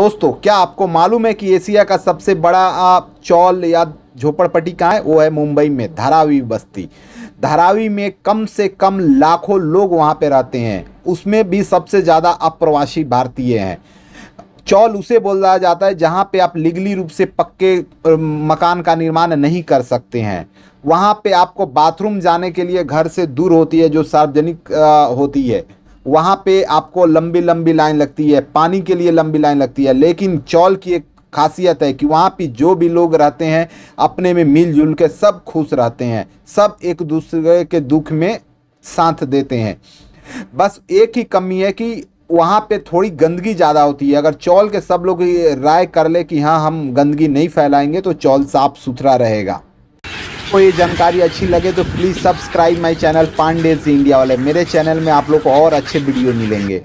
दोस्तों क्या आपको मालूम है कि एशिया का सबसे बड़ा चौल या झोपड़पट्टी कहाँ है वो है मुंबई में धारावी बस्ती धारावी में कम से कम लाखों लोग वहाँ पे रहते हैं उसमें भी सबसे ज़्यादा अप्रवासी भारतीय हैं चौल उसे बोला जाता है जहाँ पे आप लीगली रूप से पक्के मकान का निर्माण नहीं कर सकते हैं वहाँ पे आपको बाथरूम जाने के लिए घर से दूर होती है जो सार्वजनिक होती है वहाँ पे आपको लंबी लंबी लाइन लगती है पानी के लिए लंबी लाइन लगती है लेकिन चौल की एक खासियत है कि वहाँ पे जो भी लोग रहते हैं अपने में मिलजुल के सब खुश रहते हैं सब एक दूसरे के दुख में साथ देते हैं बस एक ही कमी है कि वहाँ पे थोड़ी गंदगी ज़्यादा होती है अगर चौल के सब लोग राय कर ले कि हाँ हम गंदगी नहीं फैलाएंगे तो चौल साफ़ सुथरा रहेगा आपको ये जानकारी अच्छी लगे तो प्लीज़ सब्सक्राइब माई चैनल पांडेज इंडिया वाले मेरे चैनल में आप लोग को और अच्छे वीडियो मिलेंगे